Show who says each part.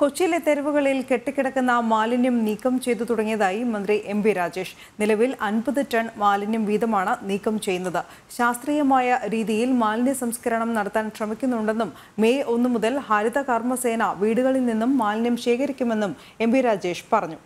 Speaker 1: കൊച്ചിയിലെ തെരുവുകളിൽ കെട്ടിക്കിടക്കുന്ന മാലിന്യം നീക്കം ചെയ്തു തുടങ്ങിയതായി മന്ത്രി എം പി രാജേഷ് നിലവിൽ അൻപത് ടൺ മാലിന്യം വീതമാണ് നീക്കം ചെയ്യുന്നത് ശാസ്ത്രീയമായ രീതിയിൽ മാലിന്യ സംസ്കരണം നടത്താൻ ശ്രമിക്കുന്നുണ്ടെന്നും മെയ് ഒന്ന് മുതൽ ഹരിത കർമ്മസേന വീടുകളിൽ നിന്നും മാലിന്യം ശേഖരിക്കുമെന്നും എം രാജേഷ് പറഞ്ഞു